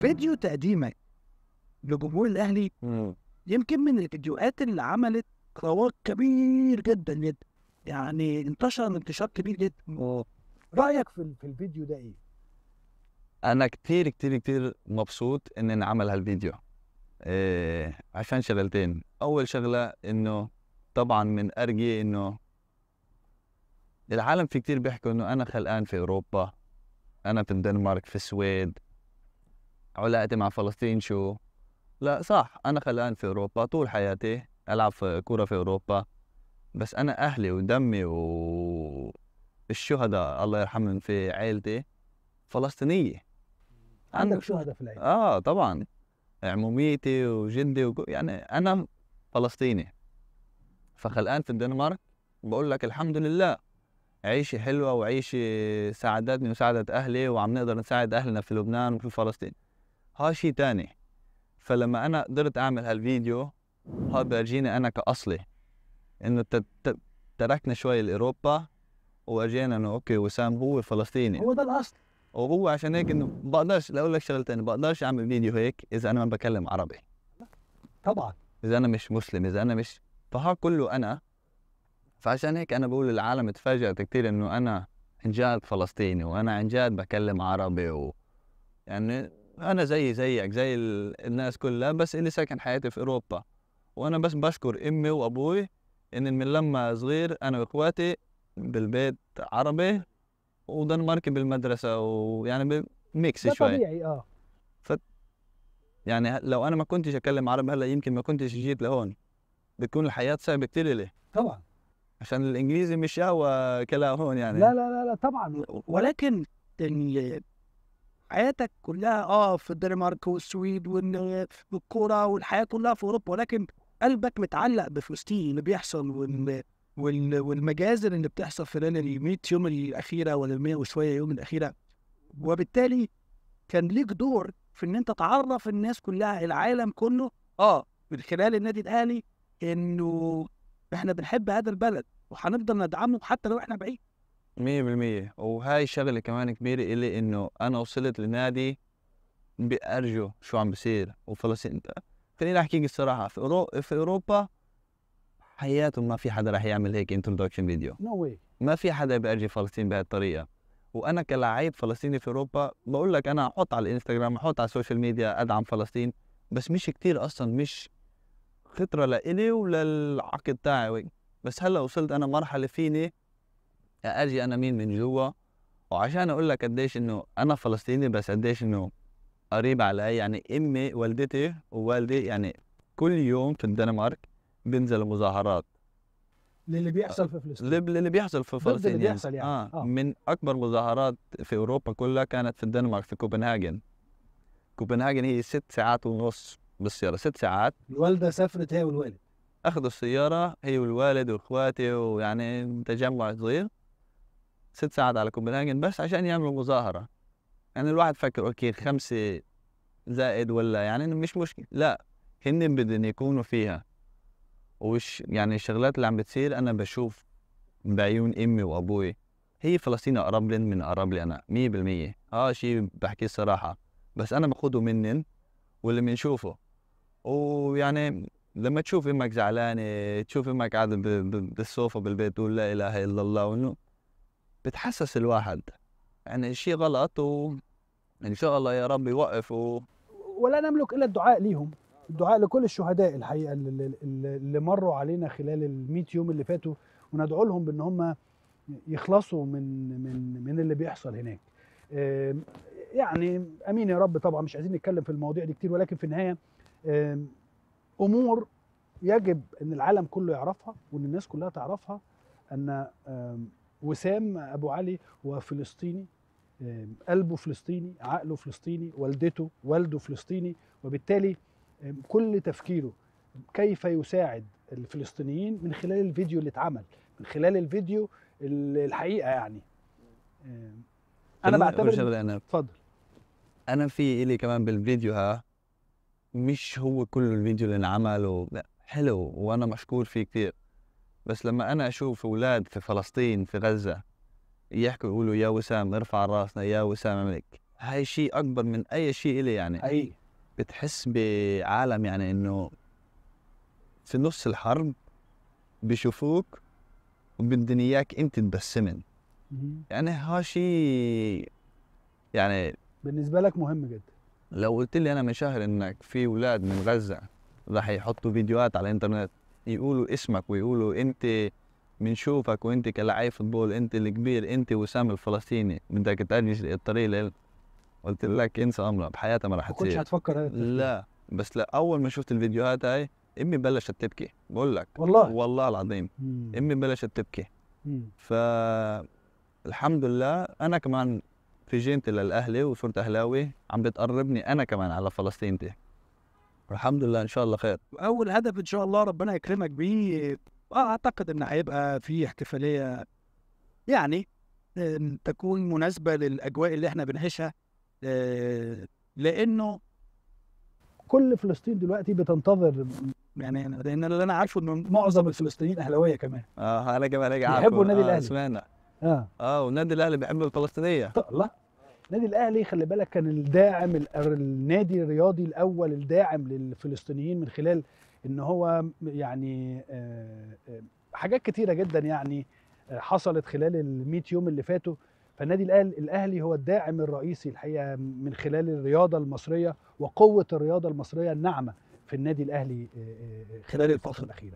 فيديو تقديمك لجمهور الاهلي يمكن من الفيديوهات اللي عملت رواج كبير جدا جدا يعني انتشر انتشار كبير جدا رايك في في الفيديو ده ايه؟ انا كتير كتير كتير مبسوط ان انا عمل هالفيديو إيه عشان شغلتين اول شغله انه طبعا من ارجي انه العالم في كتير بيحكوا انه انا خلقان في اوروبا انا في الدنمارك في السويد علاقتي مع فلسطين شو لا صح انا خلقان في اوروبا طول حياتي العب في كوره في اوروبا بس انا اهلي ودمي والشهداء الله يرحمهم في عائلتي فلسطينيه عندك شهداء في العيله اه طبعا عموميتي وجدي وكو... يعني انا فلسطيني فخلقان في الدنمارك بقول لك الحمد لله عيشة حلوة وعيشة ساعدتني وساعدت أهلي وعم نقدر نساعد أهلنا في لبنان وفي فلسطين ها شيء تاني فلما انا قدرت اعمل هالفيديو ها بيرجيني انا كاصلي انه تركنا شوي لاوروبا واجينا انه اوكي وسام هو فلسطيني هو ده الاصل وهو عشان هيك انه بقدرش اقول لك شغله ثانيه بقدرش اعمل فيديو هيك اذا انا ما بكلم عربي طبعا اذا انا مش مسلم اذا انا مش فها كله انا فعشان هيك انا بقول العالم تفاجات كثير انه انا عن جد فلسطيني وانا عن جد بكلم عربي و يعني انا زي زيك زي الناس كلها بس اني ساكن حياتي في اوروبا وانا بس بشكر امي وابوي ان من لما صغير انا واخواتي بالبيت عربي ودنماركي بالمدرسه ويعني ميكس شوي طبيعي اه ف يعني لو انا ما كنتش اتكلم عربي هلا يمكن ما كنتش جيت لهون بتكون الحياه صعبه كتير لي طبعا عشان الانجليزي مش قهوه كلا هون يعني لا لا لا, لا طبعا ولكن يعني حياتك كلها اه في الدنمارك والسويد والكوره والحياه كلها في اوروبا ولكن قلبك متعلق بفلسطين اللي بيحصل والمجازر اللي بتحصل في ال 100 يوم الاخيره ولا 100 وشويه يوم الاخيره وبالتالي كان ليك دور في ان انت تعرف الناس كلها العالم كله اه من خلال النادي الاهلي انه احنا بنحب هذا البلد وهنفضل ندعمه حتى لو احنا بعيد 100% وهاي شغلة كمان كبيرة إلي إنه أنا وصلت لنادي بأرجو شو عم بصير وفلسطين خليني أحكيك الصراحة في, أورو... في أوروبا حياتهم ما في حدا رح يعمل هيك انتروداكشن فيديو نو no ما في حدا بأرجي فلسطين بهالطريقة وأنا كلاعب فلسطيني في أوروبا بقول لك أنا أحط على الإنستغرام أحط على السوشيال ميديا أدعم فلسطين بس مش كتير أصلا مش خطرة لإلي وللعقد تاعي بس هلا وصلت أنا مرحلة فيني اجي انا مين من جوا وعشان اقول لك قديش انه انا فلسطيني بس قديش انه قريب علي يعني امي والدتي ووالدي يعني كل يوم في الدنمارك بينزل مظاهرات للي بيحصل في فلسطين للي بيحصل في فلسطين اللي يعني. بيحصل يعني, يعني. آه. آه. من اكبر مظاهرات في اوروبا كلها كانت في الدنمارك في كوبنهاجن كوبنهاجن هي ست ساعات ونص بالسياره ست ساعات الوالده سافرت هي والوالد اخذوا السياره هي والوالد واخواتي ويعني تجمع صغير ست ساعات على كوبنهاجن بس عشان يعملوا مظاهره يعني الواحد فكر اوكي خمسه زائد ولا يعني مش مشكله لا هن بدهم يكونوا فيها وش يعني الشغلات اللي عم بتصير انا بشوف بعيون امي وابوي هي فلسطين اقرب لن من اقرب لي انا 100% اه شيء بحكيه الصراحه بس انا باخذه منن واللي بنشوفه ويعني لما تشوف امك زعلانه تشوف امك قاعده بالسوفا بالبيت تقول لا اله الا الله وانه بتحسس الواحد يعني شيء غلط وان شاء الله يا رب يوقف و... ولا نملك الا الدعاء ليهم الدعاء لكل الشهداء الحقيقه اللي, اللي مروا علينا خلال ال يوم اللي فاتوا وندعو لهم بان هم يخلصوا من من من اللي بيحصل هناك. يعني امين يا رب طبعا مش عايزين نتكلم في المواضيع دي كتير ولكن في النهايه امور يجب ان العالم كله يعرفها وان الناس كلها تعرفها ان وسام ابو علي هو فلسطيني قلبه فلسطيني عقله فلسطيني والدته والده فلسطيني وبالتالي كل تفكيره كيف يساعد الفلسطينيين من خلال الفيديو اللي اتعمل من خلال الفيديو الحقيقه يعني انا بعتبر انا اتفضل انا في الي كمان بالفيديو ها مش هو كل الفيديو اللي انعمل حلو وانا مشكور فيه كثير بس لما انا اشوف اولاد في فلسطين في غزه يحكوا يقولوا يا وسام ارفع راسنا يا وسام عليك هاي شيء اكبر من اي شيء الي يعني اي بتحس بعالم يعني انه في نص الحرب بشوفوك وبدن اياك انت تبسمن يعني ها شيء يعني بالنسبه لك مهم جدا لو قلت لي انا من شهر انك في اولاد من غزه راح يحطوا فيديوهات على الانترنت يقولوا اسمك ويقولوا انت بنشوفك وانت كلاعب فوتبول انت الكبير انت وسام الفلسطيني بدك تأدي الطريق لل قلت لك انسى امرها بحياتها ما رح تصير كنتش هتفكر لا بس لا اول ما شفت الفيديوهات هاي امي بلشت تبكي بقول لك والله والله العظيم مم. امي بلشت تبكي ف الحمد لله انا كمان في جينتي للاهلي وصرت اهلاوي عم بتقربني انا كمان على فلسطينتي الحمد لله ان شاء الله خير اول هدف ان شاء الله ربنا يكرمك بيه آه، اعتقد ان هيبقى في احتفاليه يعني تكون مناسبه للاجواء اللي احنا بنعيشها آه، لانه كل فلسطين دلوقتي بتنتظر يعني لان اللي انا عارفه ان معظم الفلسطينيين اهلاويه كمان اه انا كمان بيحبوا النادي آه، الاهلي اه اه والنادي الاهلي بيحب الفلسطينيه لا النادي الاهلي خلي بالك كان الداعم النادي الرياضي الاول الداعم للفلسطينيين من خلال ان هو يعني آه، آه، حاجات كتيره جدا يعني آه، حصلت خلال ال 100 يوم اللي فاتوا فالنادي الاهلي هو الداعم الرئيسي الحقيقه من خلال الرياضه المصريه وقوه الرياضه المصريه الناعمه في النادي الاهلي خلال الفتره الاخيره